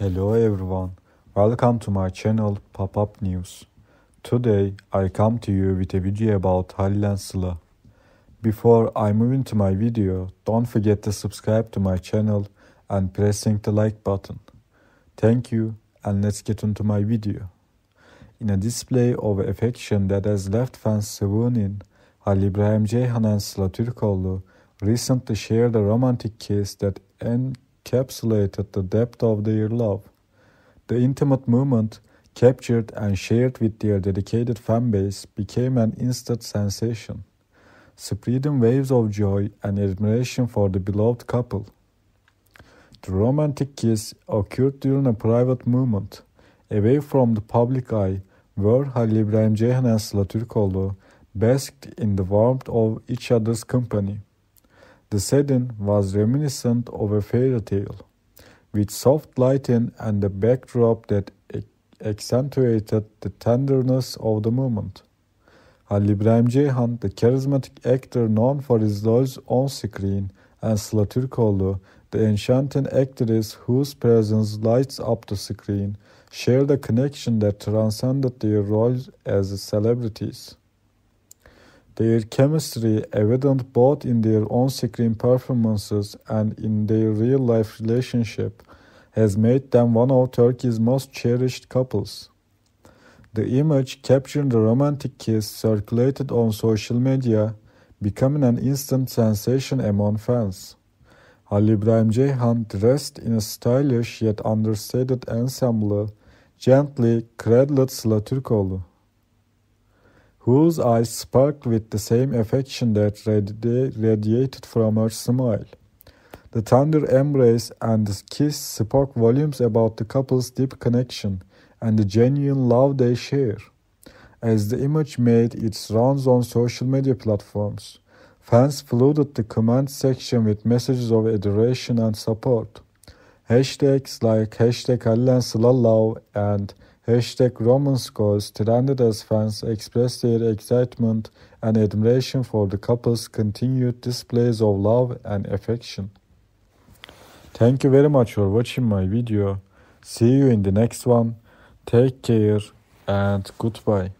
Hello everyone, welcome to my channel Pop-Up News. Today I come to you with a video about Halil and Sıla. Before I move into my video, don't forget to subscribe to my channel and pressing the like button. Thank you and let's get into my video. In a display of affection that has left fans swooning, Halil İbrahim Ceyhan and Sıla Türkoğlu recently shared a romantic kiss that end encapsulated the depth of their love. The intimate moment, captured and shared with their dedicated fanbase, became an instant sensation, spreading waves of joy and admiration for the beloved couple. The romantic kiss occurred during a private moment, away from the public eye, where Halil İbrahim Ceyhan and Sıla Türkoğlu basked in the warmth of each other's company. The setting was reminiscent of a fairy tale, with soft lighting and a backdrop that accentuated the tenderness of the moment. Halil İbrahim Ceyhan, the charismatic actor known for his roles on screen, and Sıla Türkoğlu, the enchanting actress whose presence lights up the screen, shared a connection that transcended their roles as celebrities. Their chemistry, evident both in their on-screen performances and in their real-life relationship, has made them one of Turkey's most cherished couples. The image capturing the romantic kiss circulated on social media, becoming an instant sensation among fans. Ali Ibrahim Ceyhan, dressed in a stylish yet understated ensemble, gently cradled Türkoğlu whose eyes sparkled with the same affection that radiated from her smile. The tender embrace and the kiss spoke volumes about the couple's deep connection and the genuine love they share. As the image made its rounds on social media platforms, fans flooded the comment section with messages of adoration and support. Hashtags like hashtag Allen and Hashtag RomanScores trended as fans expressed their excitement and admiration for the couple's continued displays of love and affection. Thank you very much for watching my video. See you in the next one. Take care and goodbye.